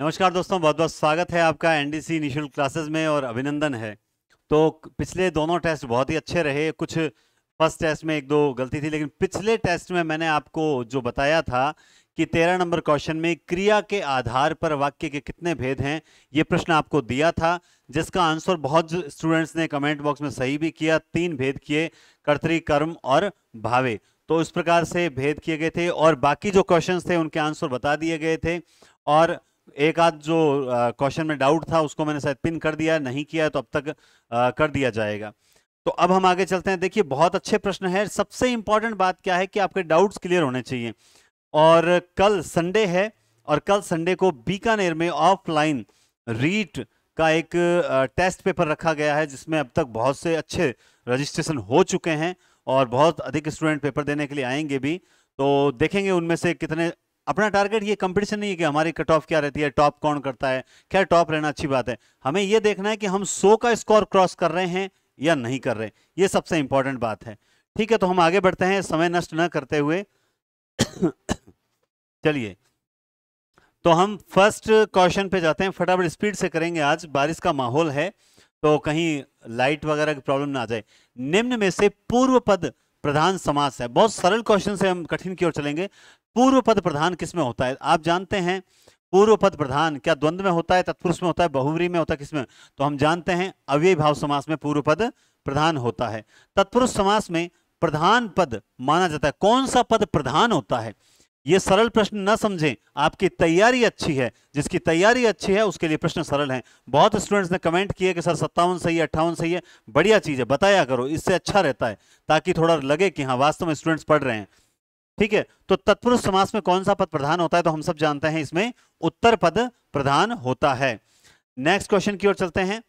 नमस्कार दोस्तों बहुत बहुत स्वागत है आपका एनडीसी निशुल्क क्लासेस में और अभिनंदन है तो पिछले दोनों टेस्ट बहुत ही अच्छे रहे कुछ फर्स्ट टेस्ट में एक दो गलती थी लेकिन पिछले टेस्ट में मैंने आपको जो बताया था कि तेरह नंबर क्वेश्चन में क्रिया के आधार पर वाक्य के कितने भेद हैं ये प्रश्न आपको दिया था जिसका आंसर बहुत स्टूडेंट्स ने कमेंट बॉक्स में सही भी किया तीन भेद किए कर्तरी कर्म और भावे तो इस प्रकार से भेद किए गए थे और बाकी जो क्वेश्चंस थे उनके आंसर बता दिए गए थे और एक आध जो क्वेश्चन में डाउट था उसको मैंने शायद पिन कर दिया नहीं किया तो अब तक आ, कर दिया जाएगा तो अब हम आगे चलते हैं देखिए बहुत अच्छे प्रश्न है सबसे इंपॉर्टेंट बात क्या है कि आपके डाउट्स क्लियर होने चाहिए और कल संडे है और कल संडे को बीकानेर में ऑफलाइन रीट का एक टेस्ट पेपर रखा गया है जिसमें अब तक बहुत से अच्छे रजिस्ट्रेशन हो चुके हैं और बहुत अधिक स्टूडेंट पेपर देने के लिए आएंगे भी तो देखेंगे उनमें से कितने अपना टारगेट ये कंपटीशन नहीं है कि हमारी कट ऑफ क्या रहती है टॉप कौन करता है खैर टॉप रहना अच्छी बात है हमें ये देखना है कि हम सौ का स्कोर क्रॉस कर रहे हैं या नहीं कर रहे ये सबसे इंपॉर्टेंट बात है ठीक है तो हम आगे बढ़ते हैं समय नष्ट न करते हुए चलिए तो हम फर्स्ट क्वेश्चन पे जाते हैं फटाफट स्पीड से करेंगे आज बारिश का माहौल है तो कहीं लाइट वगैरह की प्रॉब्लम ना आ जाए निम्न में से पूर्व पद प्रधान समास है बहुत सरल क्वेश्चन से हम कठिन की ओर चलेंगे पूर्व पद प्रधान किसमें होता है आप जानते हैं पूर्व पद प्रधान क्या द्वंद्व में होता है तत्पुरुष में होता है बहुवरी में होता है किसमें तो हम जानते हैं अव्यय भाव समास में पूर्व पद प्रधान होता है तत्पुरुष समास में प्रधान पद माना जाता है कौन सा पद प्रधान होता है ये सरल प्रश्न न समझें आपकी तैयारी अच्छी है जिसकी तैयारी अच्छी है उसके लिए प्रश्न सरल है बहुत स्टूडेंट्स ने कमेंट किए कि सर सत्तावन सही है अट्ठावन सही है बढ़िया चीज़ है बताया करो इससे अच्छा रहता है ताकि थोड़ा लगे कि हाँ वास्तव में स्टूडेंट्स पढ़ रहे हैं ठीक है तो तत्पुरुष समास में कौन सा पद प्रधान होता है तो हम सब जानते हैं इसमें उत्तर पद प्रधान होता है नेक्स्ट क्वेश्चन की ओर चलते हैं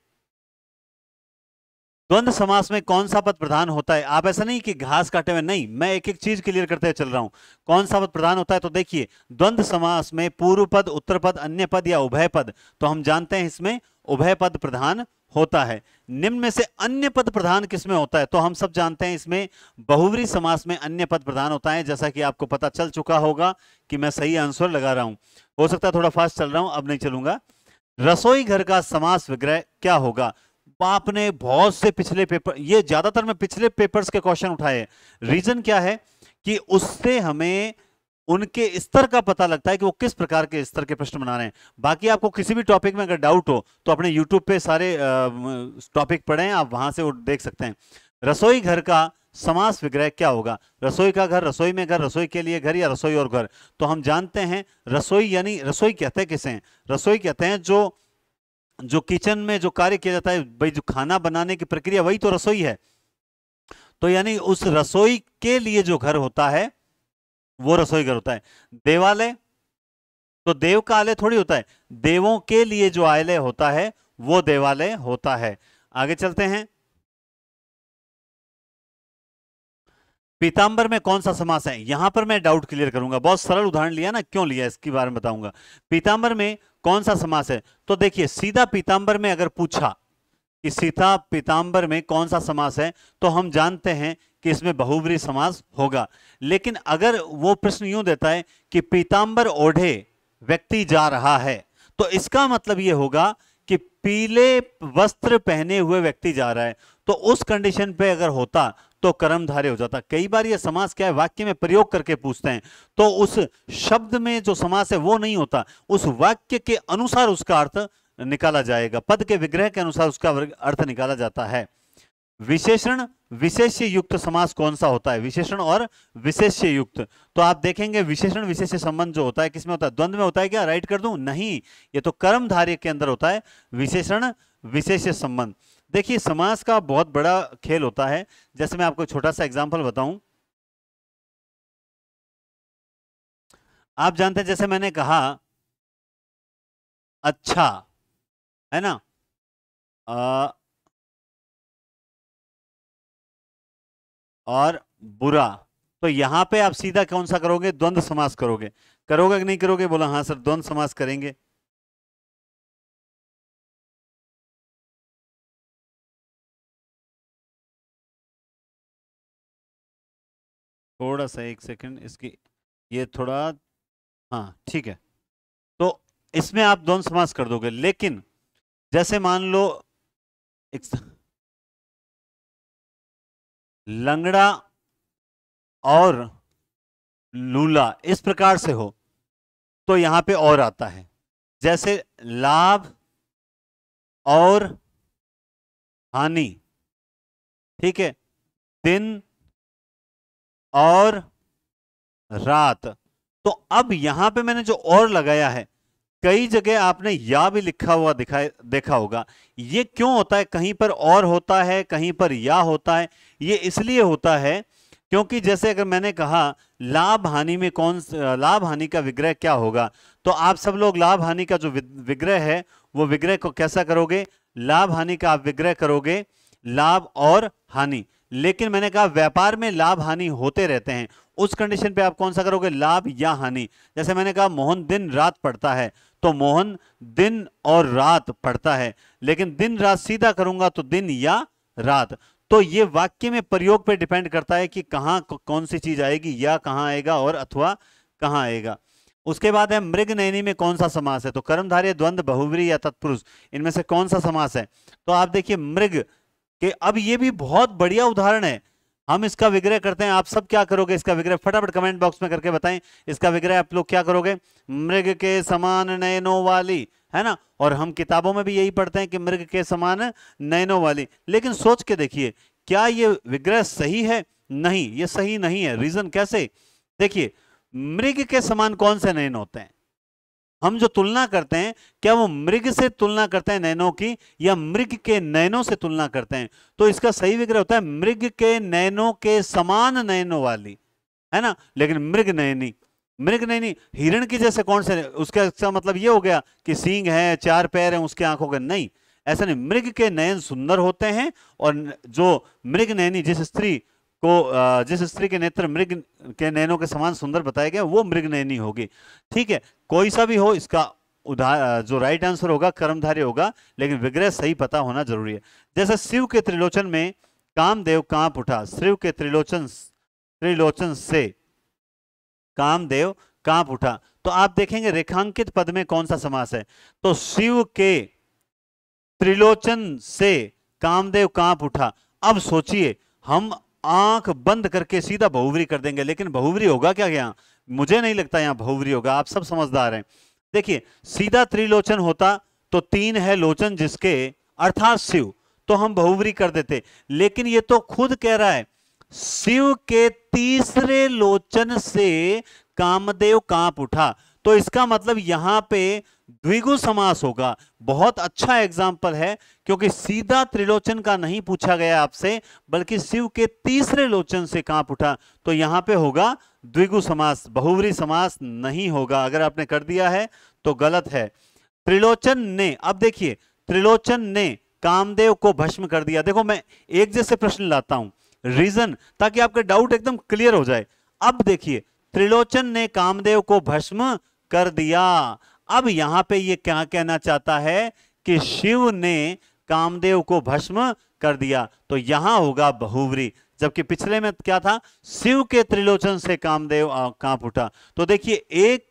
द्वंद्व समास में कौन सा पद प्रधान होता है आप ऐसा नहीं कि घास काटे हुए नहीं मैं एक एक चीज क्लियर करते चल रहा हूं कौन सा पद प्रधान होता है तो देखिए द्वंद्व समास में पूर्व पद उत्तर पद अन्य पद या उभय पद तो हम जानते हैं इसमें उभय पद प्रधान होता है निम्न में से अन्य पद प्रधान किसमें होता है तो हम सब जानते हैं इसमें बहुवरी समास में अन्य पद प्रधान होता है जैसा कि आपको पता चल चुका होगा कि मैं सही आंसर लगा रहा हूं हो सकता है थोड़ा फास्ट चल रहा हूं अब नहीं चलूंगा रसोई घर का समास विग्रह क्या होगा आपने बहुत से पिछले पेपर ये ज्यादातर मैं पिछले पेपर्स के क्वेश्चन उठाए रीजन क्या है कि उससे हमें उनके स्तर का पता लगता है कि वो किस प्रकार के स्तर के प्रश्न बना रहे हैं बाकी आपको किसी भी टॉपिक में अगर डाउट हो तो अपने यूट्यूब पे सारे टॉपिक पढ़े आप वहां से वो देख सकते हैं रसोई घर का समास विग्रह क्या होगा रसोई का घर रसोई में घर रसोई के लिए घर या रसोई और घर तो हम जानते हैं रसोई यानी रसोई कहते हैं किसे हैं रसोई कहते हैं जो जो किचन में जो कार्य किया जाता है भाई जो खाना बनाने की प्रक्रिया वही तो रसोई है तो यानी उस रसोई के लिए जो घर होता है वो रसोई घर होता है देवालय तो देव का आलय थोड़ी होता है देवों के लिए जो आलय होता है वो देवालय होता है आगे चलते हैं पीताम्बर में कौन सा समास है यहां पर मैं डाउट क्लियर करूंगा बहुत सरल उदाहरण लिया ना क्यों लिया इसके बारे में बताऊंगा पीताम्बर में कौन सा समास है तो देखिए सीधा पीताम्बर में अगर पूछा कि सीता पीताम्बर में कौन सा समास है तो हम जानते हैं कि इसमें बहुवरी समास होगा लेकिन अगर वो प्रश्न यूं देता है कि पीताम्बर ओढ़े व्यक्ति जा रहा है तो इसका मतलब ये होगा कि पीले वस्त्र पहने हुए व्यक्ति जा रहा है तो उस कंडीशन पे अगर होता तो कर्मधारे हो जाता कई बार ये समास क्या है वाक्य में प्रयोग करके पूछते हैं तो उस शब्द में जो समास है वो नहीं होता उस वाक्य के अनुसार उसका अर्थ निकाला जाएगा पद के विग्रह के अनुसार उसका अर्थ निकाला जाता है विशेषण विशेष युक्त समास कौन सा होता है विशेषण और विशेष युक्त तो आप देखेंगे विशेषण विशेष संबंध जो होता है किसमें होता है द्वंद्व में होता है क्या राइट कर दू नहीं ये तो कर्मधारय के अंदर होता है विशेषण विशेष संबंध देखिए समास का बहुत बड़ा खेल होता है जैसे मैं आपको छोटा सा एग्जाम्पल बताऊं आप जानते हैं जैसे मैंने कहा अच्छा है ना आ, और बुरा तो यहां पे आप सीधा कौन सा करोगे द्वंद्व समास करोगे करोगे कि नहीं करोगे बोला हाँ सर द्वंद्व समास करेंगे थोड़ा सा एक सेकंड इसकी ये थोड़ा हाँ ठीक है तो इसमें आप द्वंद्व समास कर दोगे लेकिन जैसे मान लो एक लंगड़ा और लूला इस प्रकार से हो तो यहां पे और आता है जैसे लाभ और हानि ठीक है दिन और रात तो अब यहां पे मैंने जो और लगाया है कई जगह आपने या भी लिखा हुआ दिखाई देखा होगा ये क्यों होता है कहीं पर और होता है कहीं पर या होता है ये इसलिए होता है क्योंकि जैसे अगर मैंने कहा लाभ हानि में कौन लाभ हानि का विग्रह क्या होगा तो आप सब लोग लाभ हानि का जो विग्रह है वो विग्रह को कैसा करोगे लाभ हानि का आप विग्रह करोगे लाभ और हानि लेकिन मैंने कहा व्यापार में लाभ हानि होते रहते हैं उस कंडीशन पे आप कौन सा करोगे लाभ या हानि जैसे मैंने कहा मोहन दिन रात पड़ता है तो मोहन दिन और रात पढ़ता है लेकिन दिन रात सीधा करूंगा तो दिन या रात तो ये वाक्य में प्रयोग पे डिपेंड करता है कि कहां कौन सी चीज आएगी या कहां आएगा और अथवा कहां आएगा उसके बाद है मृग नैनी में कौन सा समास है तो कर्मधारय द्वंद बहुवरी या तत्पुरुष इनमें से कौन सा समास है तो आप देखिए मृग के अब ये भी बहुत बढ़िया उदाहरण है हम इसका विग्रह करते हैं आप सब क्या करोगे इसका विग्रह फटाफट कमेंट बॉक्स में करके बताएं इसका विग्रह आप लोग क्या करोगे मृग के समान नयनों वाली है ना और हम किताबों में भी यही पढ़ते हैं कि मृग के समान नयनों वाली लेकिन सोच के देखिए क्या ये विग्रह सही है नहीं ये सही नहीं है रीजन कैसे देखिए मृग के समान कौन से नयन होते हैं हम जो तुलना करते हैं क्या वो मृग से तुलना करते हैं नैनों की या मृग के नैनों से तुलना करते हैं तो इसका सही विग्रह होता है मृग के नैनों के समान नैनों वाली है ना लेकिन मृग नैनी मृग नैनी हिरण की जैसे कौन से उसका मतलब ये हो गया कि सींग है चार पैर है उसके आंखों के नहीं ऐसा नहीं मृग के नयन सुंदर होते हैं और जो मृग नैनी जिस स्त्री को जिस स्त्री के नेत्र मृग के नैनों के समान सुंदर बताया गया वो मृग नैनी होगी ठीक है कोई सा भी हो इसका उदाहर जो राइट आंसर होगा कर्मधारी होगा लेकिन विग्रह सही पता होना जरूरी है जैसे शिव के त्रिलोचन में कामदेव कांप उठा शिव के त्रिलोचन त्रिलोचन से कामदेव कांप उठा तो आप देखेंगे रेखांकित पद में कौन सा समास है तो शिव के त्रिलोचन से कामदेव कांप उठा अब सोचिए हम आंख बंद करके सीधा बहुवरी कर देंगे लेकिन बहुवरी होगा क्या यहाँ मुझे नहीं लगता यहाँ बहुवरी होगा आप सब समझदार हैं देखिए सीधा त्रिलोचन होता तो तीन है लोचन जिसके अर्थात शिव तो हम बहुवरी कर देते लेकिन ये तो खुद कह रहा है शिव के तीसरे लोचन से कामदेव कांप उठा तो इसका मतलब यहां पे द्विगु समास होगा बहुत अच्छा एग्जाम्पल है क्योंकि सीधा त्रिलोचन का नहीं पूछा गया आपसे बल्कि शिव के तीसरे लोचन से कांप उठा तो यहां पे होगा द्विगु समास बहुवरी समास नहीं होगा अगर आपने कर दिया है तो गलत है त्रिलोचन ने अब देखिए त्रिलोचन ने कामदेव को भस्म कर दिया देखो मैं एक जैसे प्रश्न लाता हूं रीजन ताकि आपका डाउट एकदम क्लियर हो जाए अब देखिए त्रिलोचन ने कामदेव को भस्म कर दिया अब यहां पे ये क्या कहना चाहता है कि शिव ने कामदेव को भस्म कर दिया तो यहां होगा बहुवरी जबकि पिछले में क्या था शिव के त्रिलोचन से कामदेव कांप उठा तो देखिए एक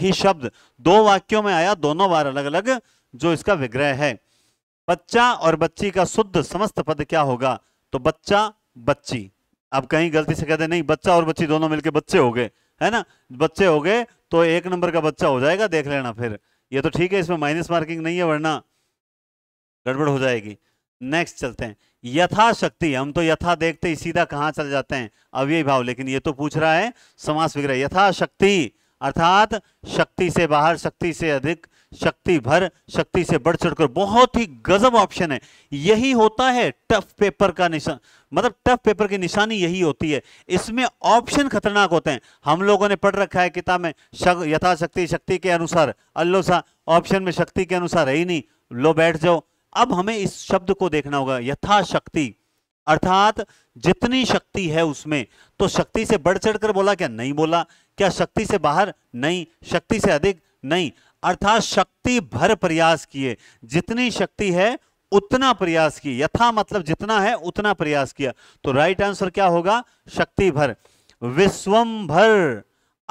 ही शब्द दो वाक्यों में आया दोनों बार अलग अलग जो इसका विग्रह है बच्चा और बच्ची का शुद्ध समस्त पद क्या होगा तो बच्चा बच्ची अब कहीं गलती से कहते नहीं बच्चा और बच्ची दोनों मिलकर बच्चे हो गए है ना बच्चे हो गए तो एक नंबर का बच्चा हो जाएगा देख लेना फिर ये तो ठीक है इसमें माइनस मार्किंग नहीं है वरना गड़बड़ हो जाएगी नेक्स्ट चलते हैं यथाशक्ति हम तो यथा देखते ही सीधा कहां चल जाते हैं अब यही भाव लेकिन ये तो पूछ रहा है समास विग्रह यथाशक्ति अर्थात शक्ति से बाहर शक्ति से अधिक शक्ति भर शक्ति से बढ़ चढ़कर बहुत ही गजब ऑप्शन है यही होता है टफ पेपर का निशान मतलब टफ पेपर की निशानी यही होती है इसमें ऑप्शन खतरनाक होते हैं हम लोगों ने पढ़ रखा है किताब में शक, यथाशक्ति शक्ति के अनुसार अल्लो सा ऑप्शन में शक्ति के अनुसार है ही नहीं लो बैठ जाओ अब हमें इस शब्द को देखना होगा यथाशक्ति अर्थात जितनी शक्ति है उसमें तो शक्ति से बढ़ चढ़ कर बोला क्या नहीं बोला क्या शक्ति से बाहर नहीं शक्ति से अधिक नहीं अर्थात शक्ति भर प्रयास किए जितनी शक्ति है उतना प्रयास किए यथा मतलब जितना है उतना प्रयास किया तो राइट आंसर क्या होगा शक्ति भर विश्वम भर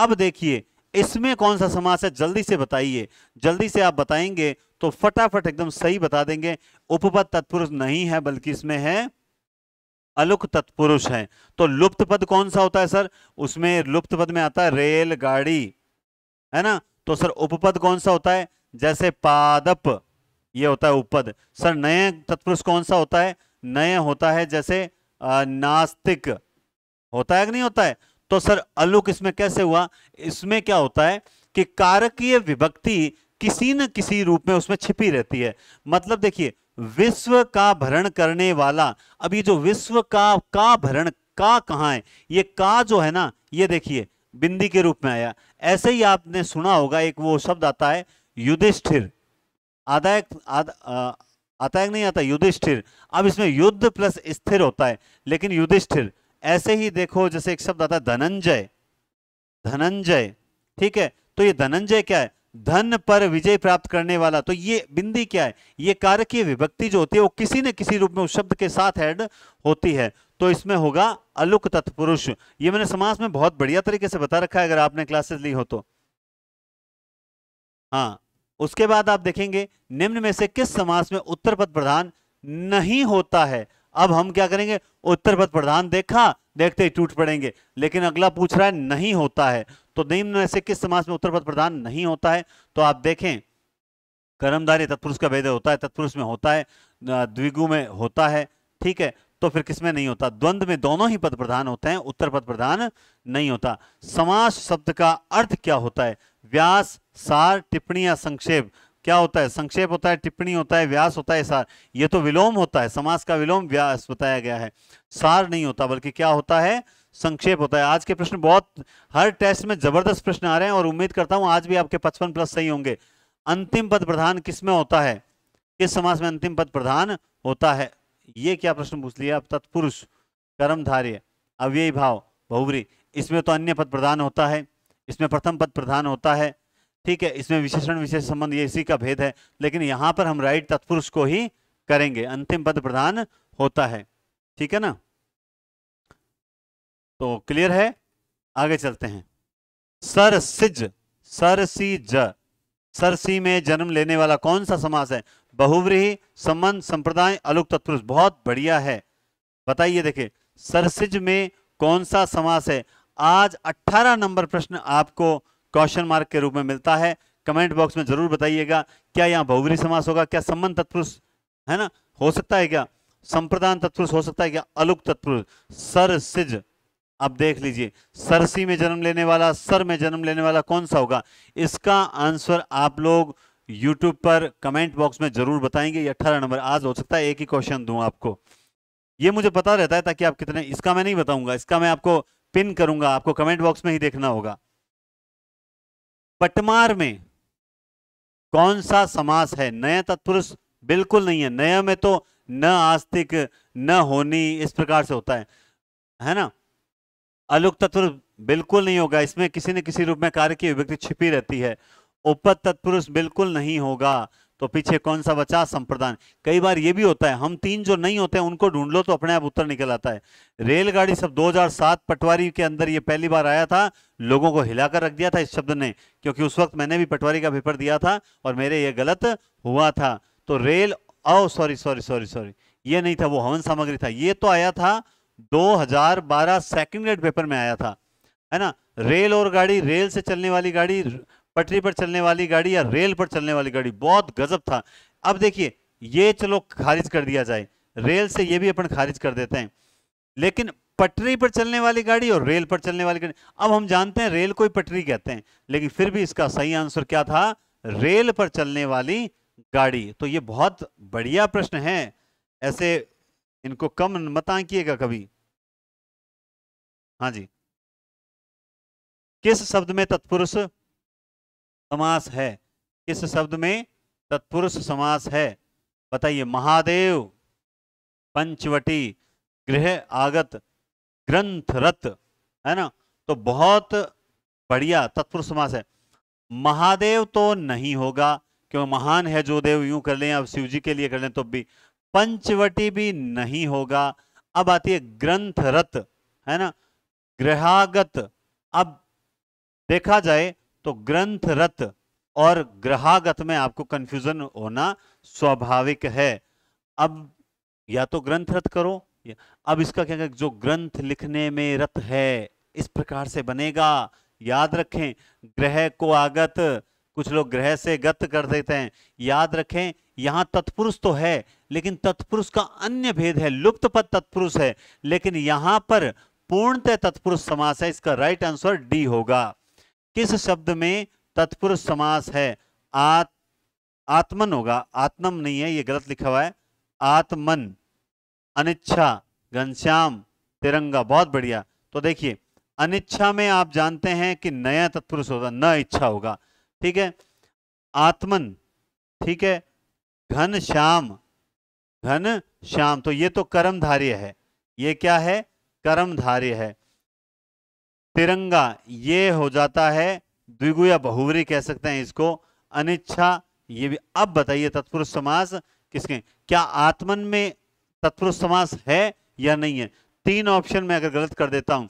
अब देखिए इसमें कौन सा समास है जल्दी से बताइए जल्दी से आप बताएंगे तो फटाफट एकदम सही बता देंगे उपपद तत्पुरुष नहीं है बल्कि इसमें है अलुक तत्पुरुष है तो लुप्त पद कौन सा होता है सर उसमें लुप्त पद में आता है रेलगाड़ी है ना तो सर उपपद कौन सा होता है जैसे पादप ये होता है उपपद सर नए तत्पुरुष कौन सा होता है नए होता है जैसे नास्तिक होता है कि नहीं होता है तो सर अलुक इसमें कैसे हुआ इसमें क्या होता है कि कारकीय विभक्ति किसी न किसी रूप में उसमें छिपी रहती है मतलब देखिए विश्व का भरण करने वाला अभी जो विश्व का का भरण का कहा है ये का जो है ना ये देखिए बिंदी के रूप में आया ऐसे ही आपने सुना होगा एक वो शब्द आता है युधिष्ठिर आधा आद, आ, आता नहीं आता युधिष्ठिर अब इसमें युद्ध प्लस स्थिर होता है लेकिन युधिष्ठिर ऐसे ही देखो जैसे एक शब्द आता है धनंजय धनंजय ठीक है तो ये धनंजय क्या है धन पर विजय प्राप्त करने वाला तो ये बिंदी क्या है ये कार्य की विभक्ति जो होती है वो किसी न किसी रूप में उस शब्द के साथ ऐड होती है तो इसमें होगा अलुक तत्पुरुष ये मैंने समास में बहुत बढ़िया तरीके से बता रखा है अगर आपने क्लासेस ली हो तो हाँ उसके बाद आप देखेंगे निम्न में से किस समास में उत्तर पद प्रधान नहीं होता है अब हम क्या करेंगे उत्तर पद प्रधान देखा देखते ही टूट पड़ेंगे लेकिन अगला पूछ रहा है नहीं होता है तो निम्न में से किस समास में उत्तर पद प्रधान नहीं होता है तो आप देखें कर्मदारी तत्पुरुष का भेद होता है तत्पुरुष में होता है द्विगु में होता है ठीक है तो फिर किसमें नहीं होता द्वंद में दोनों ही पद प्रधान होते हैं उत्तर पद प्रधान नहीं होता समास शब्द का अर्थ क्या होता है व्यास सार टिप्पणी या संक्षेप क्या होता है संक्षेप होता है टिप्पणी होता है व्यास होता है सार ये तो विलोम होता है समास का विलोम व्यास बताया गया है सार नहीं होता बल्कि क्या होता है संक्षेप होता है आज के प्रश्न बहुत हर टेस्ट में जबरदस्त प्रश्न आ रहे हैं और उम्मीद करता हूं आज भी आपके पचपन प्लस सही होंगे अंतिम पद प्रधान किसमें होता है किस समास में अंतिम पद प्रधान होता है ये क्या प्रश्न पूछ लिया अब तत्पुरुष कर्मधार्य अव्यय भाव बहुवरी इसमें तो अन्य पद प्रधान होता है इसमें प्रथम पद प्रधान होता है ठीक है इसमें विशेषण विशेष संबंध ये इसी का भेद है लेकिन यहाँ पर हम राइट तत्पुरुष को ही करेंगे अंतिम पद प्रधान होता है ठीक है ना तो क्लियर है आगे चलते हैं सरसिज सरसी ज सरसी में जन्म लेने वाला कौन सा समास है बहुव्रीहि संबंध संप्रदाय अलुक तत्पुरुष बहुत बढ़िया है बताइए देखिए सरसिज में कौन सा समास है आज 18 नंबर प्रश्न आपको क्वेश्चन मार्क के रूप में मिलता है कमेंट बॉक्स में जरूर बताइएगा क्या यहाँ बहुवरी समास होगा क्या संबंध तत्पुरुष है ना हो सकता है क्या संप्रदान तत्पुरुष हो सकता है क्या अलुक तत्पुरुष सरसिज अब देख लीजिए सरसी में जन्म लेने वाला सर में जन्म लेने वाला कौन सा होगा इसका आंसर आप लोग यूट्यूब पर कमेंट बॉक्स में ज़रूर बताएंगे ये अट्ठारह नंबर आज हो सकता है एक ही क्वेश्चन दू आपको ये मुझे पता रहता है ताकि आप कितने इसका मैं नहीं बताऊंगा इसका मैं आपको पिन करूंगा आपको कमेंट बॉक्स में ही देखना होगा पटमार में कौन सा समास है नया तत्पुरुष बिल्कुल नहीं है नया में तो न आस्तिक न होनी इस प्रकार से होता है है ना अलुक तत्पुरुष बिल्कुल नहीं होगा इसमें किसी न किसी रूप में कार्य की अभिव्यक्ति छिपी रहती है उपत तत्पुरुष बिल्कुल नहीं होगा तो पीछे कौन सा बचा संप्रदान कई बार ये भी होता है हम तीन जो नहीं होते हैं उनको ढूंढ लो तो अपने आप उत्तर निकल आता है रेलगाड़ी सब 2007 पटवारी के अंदर ये पहली बार आया था लोगों को हिलाकर रख दिया था इस शब्द ने क्योंकि उस वक्त मैंने भी पटवारी का पेपर दिया था और मेरे ये गलत हुआ था तो रेल ओ सॉरी सॉरी सॉरी सॉरी ये नहीं था वो हवन सामग्री था ये तो आया था दो हजार ग्रेड पेपर में आया था है ना रेल और गाड़ी रेल से चलने वाली गाड़ी पटरी पर चलने वाली गाड़ी या रेल पर चलने वाली गाड़ी बहुत गजब था अब देखिए ये चलो खारिज कर दिया जाए रेल से ये भी अपन खारिज कर देते हैं लेकिन पटरी पर चलने वाली गाड़ी और रेल पर चलने वाली गाड़ी अब हम जानते हैं रेल को ही पटरी कहते हैं लेकिन फिर भी इसका सही आंसर क्या था रेल पर चलने वाली गाड़ी तो ये बहुत बढ़िया प्रश्न है ऐसे इनको कम मत आंकिएगा कभी हाँ जी किस शब्द में तत्पुरुष समास है किस शब्द में तत्पुरुष समास है बताइए महादेव पंचवटी गृह आगत ग्रंथरत है ना तो बहुत बढ़िया तत्पुरुष समास है महादेव तो नहीं होगा क्यों महान है जो देव यूं कर लें अब शिव जी के लिए कर लें तो भी पंचवटी भी नहीं होगा अब आती है ग्रंथरत है ना ग्रहागत अब देखा जाए तो रत और ग्रहागत में आपको कंफ्यूजन होना स्वाभाविक है अब या तो ग्रंथ रत करो अब इसका क्या जो ग्रंथ लिखने में रत है इस प्रकार से बनेगा याद रखें ग्रह को आगत कुछ लोग ग्रह से गत कर देते हैं याद रखें यहां तत्पुरुष तो है लेकिन तत्पुरुष का अन्य भेद है लुप्त पद तत्पुरुष है लेकिन यहां पर पूर्णतः तत्पुरुष समास है इसका राइट आंसर डी होगा किस शब्द में तत्पुरुष समास है आत आत्मन होगा आत्मम नहीं है ये गलत लिखा हुआ है आत्मन अनिच्छा घनश्याम तिरंगा बहुत बढ़िया तो देखिए अनिच्छा में आप जानते हैं कि नया तत्पुरुष होगा न इच्छा होगा ठीक है आत्मन ठीक है घन श्याम घन श्याम तो ये तो कर्मधार्य है ये क्या है कर्मधार्य है तिरंगा ये हो जाता है द्विगु या बहुवरी कह सकते हैं इसको अनिच्छा ये भी अब बताइए तत्पुरुष समास किसके क्या आत्मन में तत्पुरुष समास है या नहीं है तीन ऑप्शन में अगर गलत कर देता हूं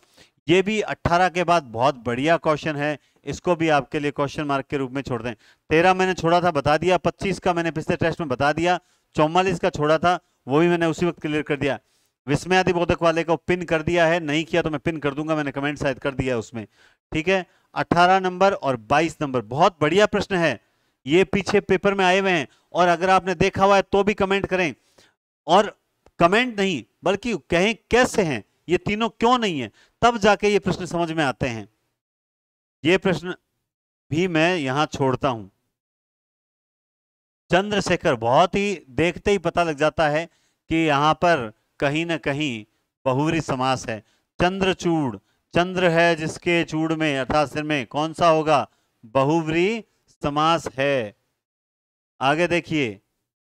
ये भी 18 के बाद बहुत बढ़िया क्वेश्चन है इसको भी आपके लिए क्वेश्चन मार्क के रूप में छोड़ दें तेरह मैंने छोड़ा था बता दिया पच्चीस का मैंने पिछले टेस्ट में बता दिया चौवालीस का छोड़ा था वो भी मैंने उसी वक्त क्लियर कर दिया विस्मयादि बोधक वाले को पिन कर दिया है नहीं किया तो मैं पिन कर दूंगा मैंने कमेंट शायद कर दिया है उसमें ठीक है 18 नंबर और 22 नंबर बहुत बढ़िया प्रश्न है ये पीछे पेपर में आए हुए हैं और अगर आपने देखा हुआ है तो भी कमेंट करें और कमेंट नहीं बल्कि कहें कैसे हैं ये तीनों क्यों नहीं है तब जाके ये प्रश्न समझ में आते हैं ये प्रश्न भी मैं यहां छोड़ता हूं चंद्रशेखर बहुत ही देखते ही पता लग जाता है कि यहां पर कहीं ना कहीं बहुवरी समास है चंद्रचूड़ चंद्र है जिसके चूड़ में अर्थात सिर में कौन सा होगा बहुवरी समास है आगे देखिए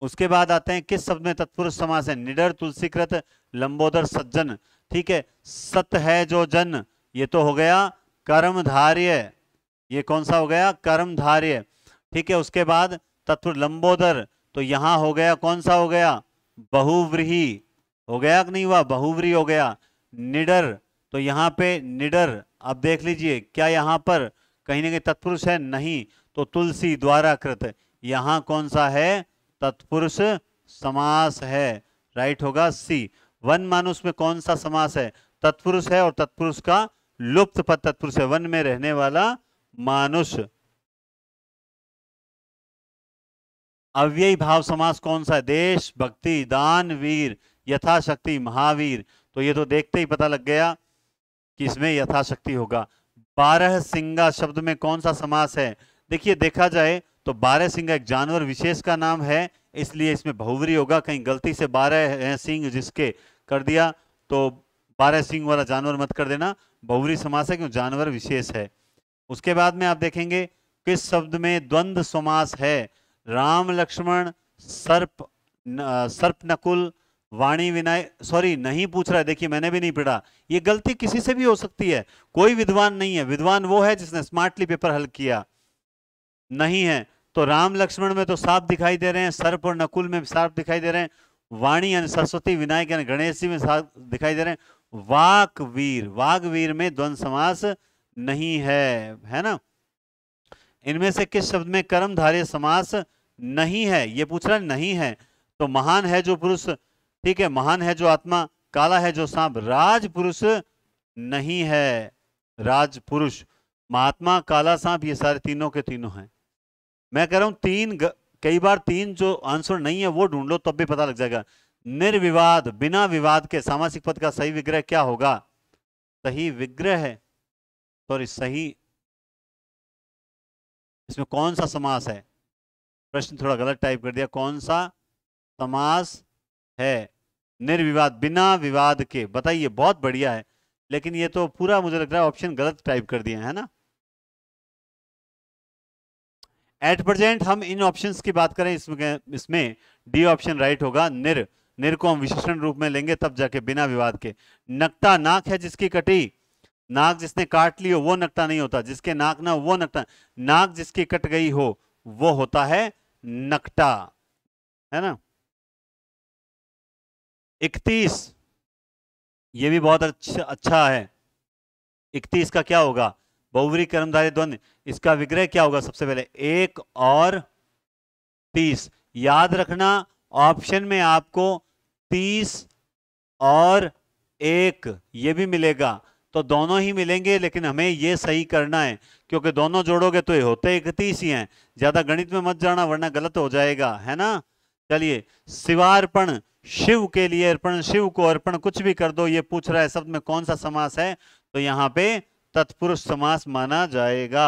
उसके बाद आते हैं किस शब्द में तत्पुरुष समास है निडर तुलसीकृत लंबोदर सज्जन ठीक है सत है जो जन ये तो हो गया कर्मधार्य ये कौन सा हो गया कर्मधार्य ठीक है उसके बाद तत्पुर लंबोदर तो यहां हो गया कौन सा हो गया बहुव्रीही हो गया कि नहीं हुआ बहुवरी हो गया निडर तो यहाँ पे निडर अब देख लीजिए क्या यहाँ पर कहीं ना कहीं तत्पुरुष है नहीं तो तुलसी द्वारा कृत यहाँ कौन सा है तत्पुरुष समास है राइट होगा सी वन मानुष में कौन सा समास है तत्पुरुष है और तत्पुरुष का लुप्त पद तत्पुरुष है वन में रहने वाला मानुष अव्ययी भाव समास कौन सा है देश भक्ति दान वीर यथाशक्ति महावीर तो ये तो देखते ही पता लग गया कि इसमें यथाशक्ति होगा बारह सिंगा शब्द में कौन सा समास है देखिए देखा जाए तो बारह सिंगा एक जानवर विशेष का नाम है इसलिए इसमें बहुवरी होगा कहीं गलती से बारह सिंह जिसके कर दिया तो बारह सिंह वाला जानवर मत कर देना बहुवरी समास है क्यों जानवर विशेष है उसके बाद में आप देखेंगे किस शब्द में द्वंद्व समास है राम लक्ष्मण सर्प न, सर्प नकुल वाणी विनाय सॉरी नहीं पूछ रहा है देखिए मैंने भी नहीं पढ़ा ये गलती किसी से भी हो सकती है कोई विद्वान नहीं है विद्वान वो है जिसने स्मार्टली पेपर हल किया नहीं है तो राम लक्ष्मण में तो साफ दिखाई दे रहे हैं सर्प और नकुल में साफ दिखाई दे रहे हैं वाणी यानी सरस्वती विनायक यानी गणेश जी में साफ दिखाई दे रहे हैं वाक वीर वीर में द्वंद समास नहीं है है ना इनमें से किस शब्द में धारे समास नहीं है ये पूछ रहा नहीं है तो महान है जो पुरुष ठीक है महान है जो आत्मा काला है जो सांप राज पुरुष नहीं है राजपुरुष महात्मा काला सांप ये सारे तीनों के तीनों हैं मैं कह रहा हूं तीन ग, कई बार तीन जो आंसर नहीं है वो ढूंढ लो तब भी पता लग जाएगा निर्विवाद बिना विवाद के सामासिक पद का सही विग्रह क्या होगा सही विग्रह है सॉरी सही इसमें कौन सा समास है प्रश्न थोड़ा गलत टाइप कर दिया कौन सा समास है निर्विवाद बिना विवाद के बताइए बहुत बढ़िया है लेकिन ये तो पूरा मुझे लग रहा है ऑप्शन गलत टाइप कर दिया है ना एट प्रेजेंट हम इन ऑप्शंस की बात करें इसमें इसमें डी ऑप्शन राइट होगा निर निर को हम विशेषण रूप में लेंगे तब जाके बिना विवाद के नकटा नाक है जिसकी कटी नाक जिसने काट ली हो वो नकटा नहीं होता जिसके नाक ना वो नकटा नाक जिसकी कट गई हो वो होता है नकटा है ना इकतीस ये भी बहुत अच्छा अच्छा है इकतीस का क्या होगा बहुवरी कर्मधारी द्वंद इसका विग्रह क्या होगा सबसे पहले एक और तीस याद रखना ऑप्शन में आपको तीस और एक ये भी मिलेगा तो दोनों ही मिलेंगे लेकिन हमें ये सही करना है क्योंकि दोनों जोड़ोगे तो ये होते इकतीस ही हैं ज़्यादा गणित में मत जाना वरना गलत हो जाएगा है ना चलिए शिवार्पण शिव के लिए अर्पण शिव को अर्पण कुछ भी कर दो ये पूछ रहा है शब्द में कौन सा समास है तो यहाँ पे तत्पुरुष समास माना जाएगा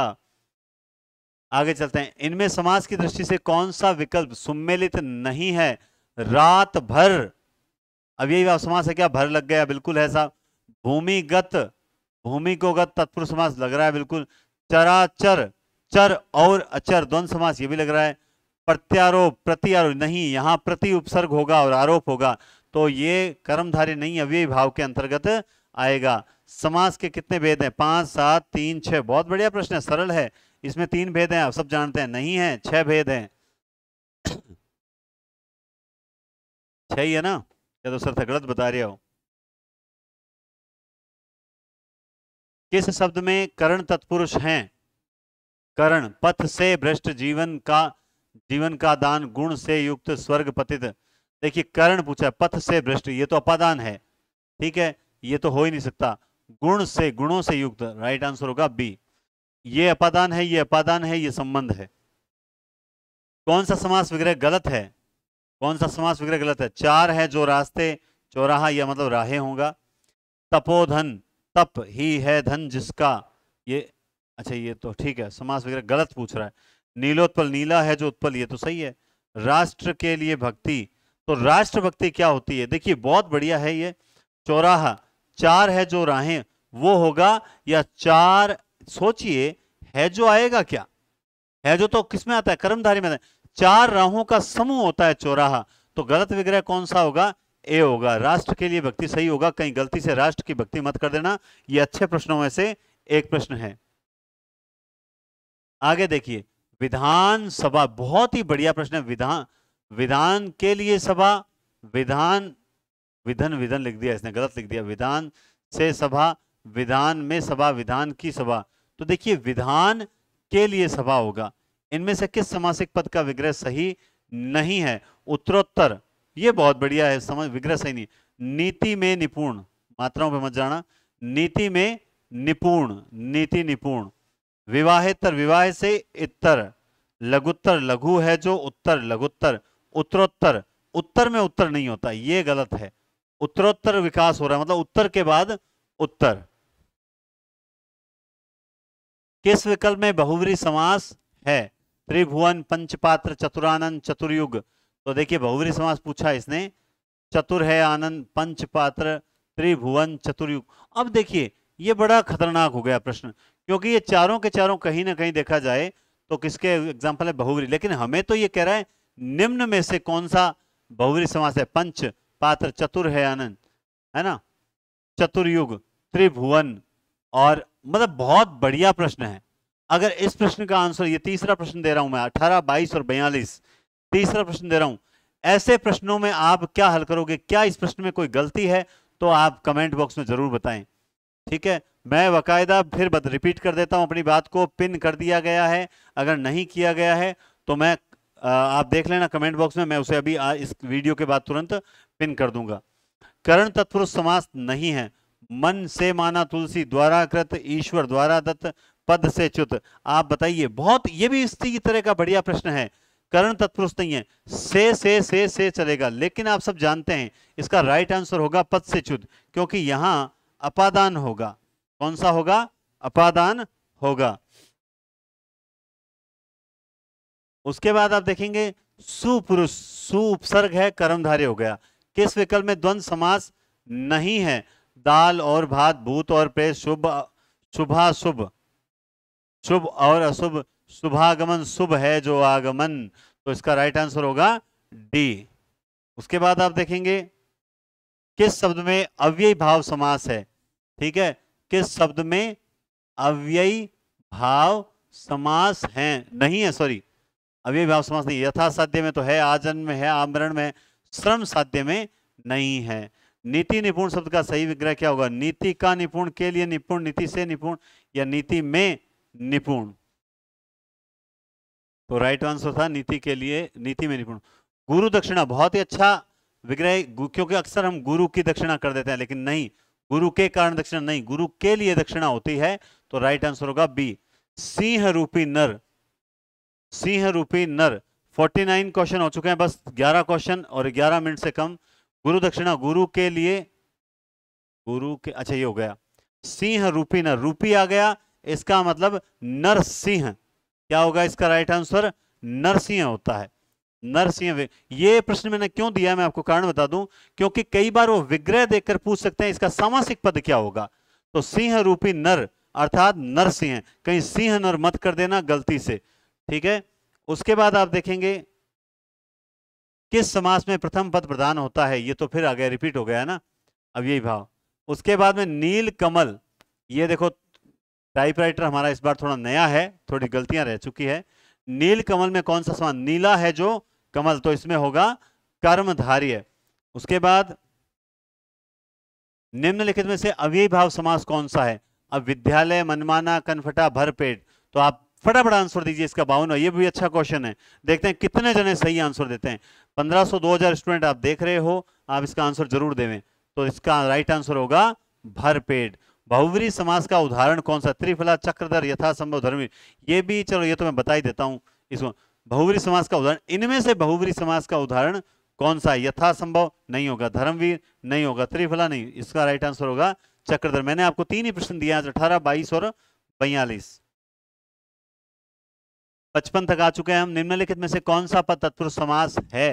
आगे चलते हैं इनमें समास की दृष्टि से कौन सा विकल्प सुमेलित नहीं है रात भर अब यही समास है क्या भर लग गया बिल्कुल है साहब भूमिगत भूमि को गत तत्पुरुष समास लग रहा है बिल्कुल चराचर चर और अचर द्वंद समास ये भी लग रहा है प्रत्यारोप प्रत्यारोप नहीं यहाँ प्रति उपसर्ग होगा और आरोप होगा तो ये कर्मधारी नहीं अव्यय भाव के अंतर्गत आएगा समास के कितने भेद हैं पाँच सात तीन छः बहुत बढ़िया प्रश्न है सरल है इसमें तीन भेद हैं आप सब जानते हैं नहीं है छः भेद हैं छः ही है ना या तो सर गलत बता रहे हो किस शब्द में करण तत्पुरुष हैं करण पथ से भ्रष्ट जीवन का जीवन का दान गुण से युक्त स्वर्ग पतित देखिए करण पूछा पथ से भ्रष्ट ये तो अपादान है ठीक है ये तो हो ही नहीं सकता गुण से गुणों से युक्त राइट आंसर होगा बी ये अपादान है ये अपादान है ये संबंध है कौन सा समास विग्रह गलत है कौन सा समास विग्रह गलत है चार है जो रास्ते चौराहा या मतलब राहे होगा तपोधन तप ही है धन जिसका ये अच्छा ये तो ठीक है समास विग्रह गलत पूछ रहा है नीलोत्पल नीला है जो उत्पल ये तो सही है राष्ट्र के लिए भक्ति तो राष्ट्र भक्ति क्या होती है देखिए बहुत बढ़िया है ये चौराहा चार है जो राहें वो होगा या चार सोचिए है जो आएगा क्या है जो तो किसमें आता है कर्मधारी में चार राहों का समूह होता है चौराहा तो गलत विग्रह कौन सा होगा ए होगा राष्ट्र के लिए भक्ति सही होगा कहीं गलती से राष्ट्र की भक्ति मत कर देना ये अच्छे प्रश्नों में से एक प्रश्न है आगे देखिए विधान सभा बहुत ही बढ़िया प्रश्न है विधान विधान के लिए सभा विधान विधन विधन लिख दिया इसने गलत लिख दिया विधान से सभा विधान में सभा विधान की सभा तो देखिए विधान के लिए सभा होगा इनमें से किस समासिक पद का विग्रह सही नहीं है उत्तरोत्तर ये बहुत बढ़िया है समझ विग्रह सही नहीं नीति में निपुण मात्राओं पर मत जाना नीति में निपुण नीति निपुण विवाहेतर विवाह से इतर लघुत्तर लघु है जो उत्तर लघुत्तर उत्तरोत्तर उत्तर में उत्तर नहीं होता ये गलत है उत्तरोत्तर विकास हो रहा है मतलब उत्तर के बाद उत्तर किस विकल्प में बहुवरी समास है त्रिभुवन पंचपात्र चतुरानंद चतुर्युग तो देखिए बहुवरी समास पूछा इसने चतुर है आनंद पंचपात्र त्रिभुवन चतुर्युग अब देखिए ये बड़ा खतरनाक हो गया प्रश्न क्योंकि ये चारों के चारों कहीं ना कहीं देखा जाए तो किसके एग्जाम्पल है बहुवरी लेकिन हमें तो ये कह रहा है निम्न में से कौन सा बहुवरी समास है पंच पात्र चतुर है आनंद है ना चतुर्युग त्रिभुवन और मतलब बहुत बढ़िया प्रश्न है अगर इस प्रश्न का आंसर ये तीसरा प्रश्न दे रहा हूं मैं अठारह बाईस और बयालीस तीसरा प्रश्न दे रहा हूं ऐसे प्रश्नों में आप क्या हल करोगे क्या इस प्रश्न में कोई गलती है तो आप कमेंट बॉक्स में जरूर बताएं ठीक है मैं बाकायदा फिर बद रिपीट कर देता हूं अपनी बात को पिन कर दिया गया है अगर नहीं किया गया है तो मैं आप देख लेना कमेंट बॉक्स में मैं उसे अभी आ, इस वीडियो के बाद तुरंत पिन कर दूंगा करण तत्पुरुष समास नहीं है मन से माना तुलसी द्वारा कृत ईश्वर द्वारा दत्त पद से च्युत आप बताइए बहुत ये भी इसी तरह का बढ़िया प्रश्न है करण तत्पुरुष नहीं है से से से से चलेगा लेकिन आप सब जानते हैं इसका राइट आंसर होगा पद से च्युत क्योंकि यहाँ अपादान होगा कौन सा होगा अपादान होगा उसके बाद आप देखेंगे सुपुरुष सुउपसर्ग है कर्मधारी हो गया किस विकल्प में द्वंद समास नहीं है दाल और भात भूत और पे शुभ शुभा शुभ शुभ और अशुभ शुभागमन शुभ है जो आगमन तो इसका राइट आंसर होगा डी उसके बाद आप देखेंगे किस शब्द में अव्यय भाव समास है ठीक है किस शब्द में अव्ययी भाव समास है नहीं है सॉरी अव्ययी भाव समास नहीं साध्य में तो है आजन में है आमरण में श्रम साध्य में नहीं है नीति निपुण शब्द का सही विग्रह क्या होगा नीति का निपुण के लिए निपुण नीति से निपुण या नीति में निपुण तो राइट आंसर था नीति के लिए नीति में निपुण गुरु दक्षिणा बहुत ही अच्छा विग्रह क्योंकि अक्सर हम गुरु की दक्षिणा कर देते हैं लेकिन नहीं गुरु के कारण दक्षिणा नहीं गुरु के लिए दक्षिणा होती है तो राइट आंसर होगा बी सिंह रूपी नर सिंह रूपी नर 49 क्वेश्चन हो चुके हैं बस 11 क्वेश्चन और 11 मिनट से कम गुरु दक्षिणा गुरु के लिए गुरु के अच्छा ये हो गया सिंह रूपी नर रूपी आ गया इसका मतलब नरसिंह क्या होगा इसका राइट आंसर नरसिंह होता है नरसिंह ये प्रश्न मैंने क्यों दिया मैं आपको कारण बता दूं क्योंकि कई बार वो विग्रह देखकर पूछ सकते हैं इसका सामासिक पद क्या होगा तो सिंह रूपी नर अर्थात नरसिंह कहीं सिंह नर मत कर देना गलती से ठीक है उसके बाद आप देखेंगे किस समास में प्रथम पद प्रदान होता है ये तो फिर आ गया रिपीट हो गया ना अब यही भाव उसके बाद में नील कमल ये देखो टाइपराइटर हमारा इस बार थोड़ा नया है थोड़ी गलतियां रह चुकी है नील कमल में कौन सा समान नीला है जो कमल तो इसमें होगा कर्मधार्य उसके बाद निम्नलिखित में से अव्यय भाव समास कौन सा है अब विद्यालय मनमाना कनफटा भरपेट तो आप फटाफट आंसर दीजिए इसका बावन ये भी अच्छा क्वेश्चन है देखते हैं कितने जने सही आंसर देते हैं 1500 2000 स्टूडेंट आप देख रहे हो आप इसका आंसर जरूर देवें तो इसका राइट आंसर होगा भरपेट बहुवरी समास का उदाहरण कौन सा त्रिफला चक्रधर यथा संभव धर्मी ये भी चलो ये तो मैं बता ही देता हूँ इसमें बहुवरी समाज का उदाहरण इनमें से बहुवरी समाज का उदाहरण कौन सा यथासंभव नहीं होगा धर्मवीर नहीं होगा त्रिफला नहीं इसका राइट आंसर होगा चक्रधर मैंने आपको तीन ही प्रश्न दिया आज अठारह बाईस और बयालीस पचपन तक आ चुके हैं हम निम्नलिखित में से कौन सा पद तत्पुरुष समास है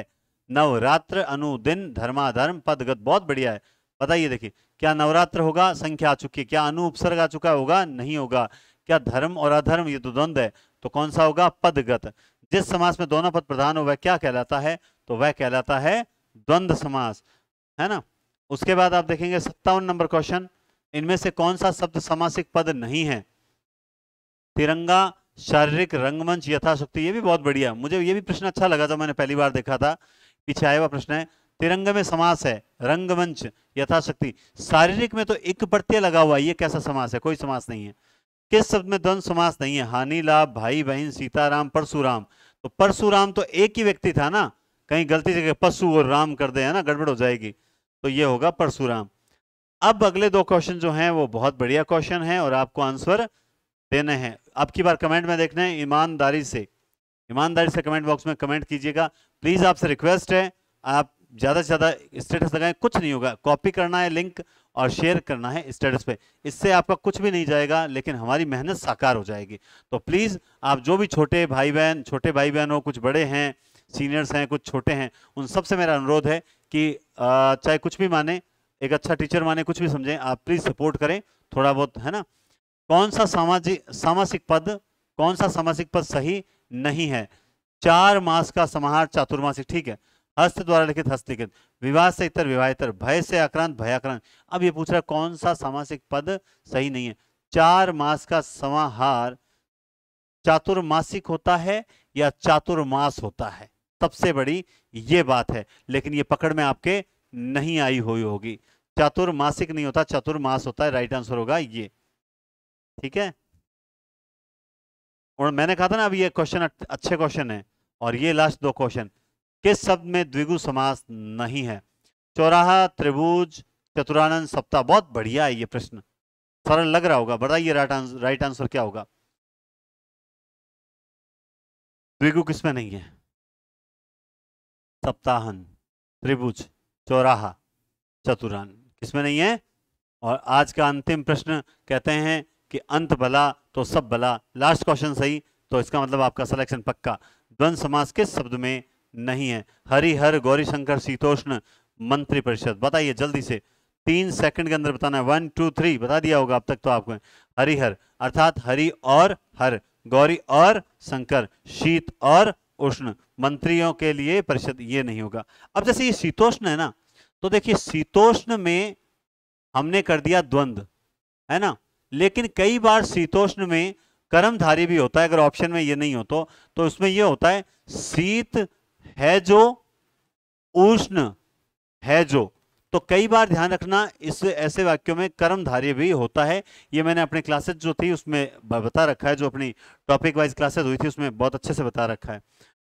नवरात्र अनुदिन धर्माधर्म पदगत बहुत बढ़िया है बताइए देखिए क्या नवरात्र होगा संख्या आ चुकी है क्या अनु उपसर्ग आ चुका होगा नहीं होगा क्या धर्म और अधर्म ये तो द्वंद है तो कौन सा होगा पदगत जिस समास में दोनों पद प्रधान हो वह क्या कहलाता है तो वह कहलाता है द्वंद्व समास है ना उसके बाद आप देखेंगे सत्तावन नंबर क्वेश्चन इनमें से कौन सा शब्द समासिक पद नहीं है तिरंगा शारीरिक रंगमंच यथाशक्ति ये भी बहुत बढ़िया मुझे ये भी प्रश्न अच्छा लगा जब मैंने पहली बार देखा था पीछे आया हुआ प्रश्न है तिरंगे में समास है रंगमंच यथाशक्ति शारीरिक में तो एक प्रत्यय लगा हुआ ये कैसा समास है कोई समास नहीं है किस शब्द में द्वंद समास नहीं है हानि लाभ भाई बहन सीताराम परशुराम तो परशुराम तो एक ही व्यक्ति था ना कहीं गलती से पशु और राम कर दे है ना गड़बड़ हो जाएगी तो ये होगा परशुराम अब अगले दो क्वेश्चन जो हैं वो बहुत बढ़िया क्वेश्चन हैं और आपको आंसर देने हैं आपकी बार कमेंट में देखना है ईमानदारी से ईमानदारी से कमेंट बॉक्स में कमेंट कीजिएगा प्लीज़ आपसे रिक्वेस्ट है आप ज़्यादा से ज़्यादा स्टेटस लगाएं कुछ नहीं होगा कॉपी करना है लिंक और शेयर करना है स्टेटस पे इससे आपका कुछ भी नहीं जाएगा लेकिन हमारी मेहनत साकार हो जाएगी तो प्लीज़ आप जो भी छोटे भाई बहन छोटे भाई बहन हो कुछ बड़े हैं सीनियर्स हैं कुछ छोटे हैं उन सब से मेरा अनुरोध है कि चाहे कुछ भी माने एक अच्छा टीचर माने कुछ भी समझें आप प्लीज़ सपोर्ट करें थोड़ा बहुत है ना कौन सा सामाजिक सामासिक पद कौन सा सामासिक पद सही नहीं है चार मास का समाहार चातुर्मासिक ठीक है हस्त द्वारा लिखित हस्तलिखित विवाह से इतर विवाहितर भय से आक्रांत भयाक्रांत अब ये पूछ रहा है कौन सा समासिक पद सही नहीं है चार मास का समाहार चातुर्मासिक होता है या चातुर्मास होता है सबसे बड़ी ये बात है लेकिन ये पकड़ में आपके नहीं आई हुई होगी चातुर्मासिक नहीं होता चातुर्मास होता है राइट आंसर होगा ये ठीक है और मैंने कहा था ना अब ये क्वेश्चन अच्छे क्वेश्चन है और ये लास्ट दो क्वेश्चन किस शब्द में द्विगु समास नहीं है चौराहा त्रिभुज चतुरानंद सप्ताह बहुत बढ़िया है ये प्रश्न सरल लग रहा होगा बताइए राइट आंसर राइट आंसर क्या होगा द्विगु किसमें नहीं है सप्ताहन त्रिभुज चौराहा चतुरान किसमें नहीं है और आज का अंतिम प्रश्न कहते हैं कि अंत भला तो सब भला लास्ट क्वेश्चन सही तो इसका मतलब आपका सिलेक्शन पक्का द्वंद समास किस शब्द में नहीं है हरिहर गौरीशंकर शीतोष्ण मंत्री परिषद बताइए जल्दी से तीन सेकंड के अंदर बताना है वन टू थ्री बता दिया होगा अब तक तो आपको हरिहर अर्थात हरि और हर गौरी और शंकर शीत और उष्ण मंत्रियों के लिए परिषद ये नहीं होगा अब जैसे ये शीतोष्ण है ना तो देखिए शीतोष्ण में हमने कर दिया द्वंद है ना लेकिन कई बार शीतोष्ण में कर्मधारी भी होता है अगर ऑप्शन में ये नहीं हो तो, तो उसमें ये होता है शीत है जो उष्ण है जो तो कई बार ध्यान रखना इस ऐसे वाक्यों में कर्मधारी भी होता है ये मैंने अपने क्लासेज जो थी उसमें बता रखा है जो अपनी टॉपिक वाइज क्लासेज हुई थी उसमें बहुत अच्छे से बता रखा है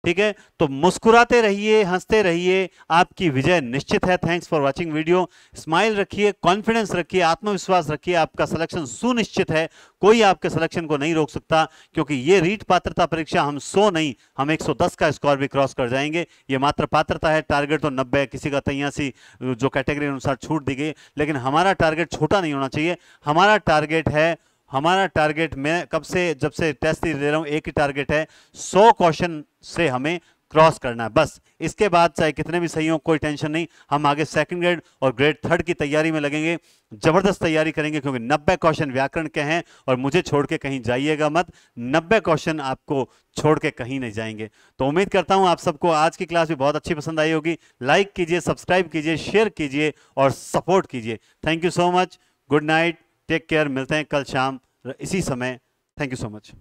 ठीक है तो मुस्कुराते रहिए हंसते रहिए आपकी विजय निश्चित है thanks for watching video smile रखिए कॉन्फिडेंस रखिए आत्मविश्वास रखिए आपका सिलेक्शन सुनिश्चित है कोई आपके सिलेक्शन को नहीं रोक सकता क्योंकि ये रीट पात्रता परीक्षा हम 100 नहीं हम 110 का स्कोर भी क्रॉस कर जाएंगे ये मात्र पात्रता है टारगेट तो नब्बे किसी का तियासी जो कैटेगरी अनुसार छूट दी गई लेकिन हमारा टारगेट छोटा नहीं होना चाहिए हमारा टारगेट है हमारा टारगेट मैं कब से जब से टेस्ट सीरीज ले रहा हूँ एक ही टारगेट है सौ क्वेश्चन से हमें क्रॉस करना है बस इसके बाद चाहे कितने भी सही हो कोई टेंशन नहीं हम आगे सेकंड ग्रेड और ग्रेड थर्ड की तैयारी में लगेंगे जबरदस्त तैयारी करेंगे क्योंकि नब्बे क्वेश्चन व्याकरण के हैं और मुझे छोड़ के कहीं जाइएगा मत नब्बे क्वेश्चन आपको छोड़ के कहीं नहीं जाएंगे तो उम्मीद करता हूं आप सबको आज की क्लास भी बहुत अच्छी पसंद आई होगी लाइक कीजिए सब्सक्राइब कीजिए शेयर कीजिए और सपोर्ट कीजिए thank you so much good night take care मिलते हैं कल शाम इसी समय थैंक यू सो मच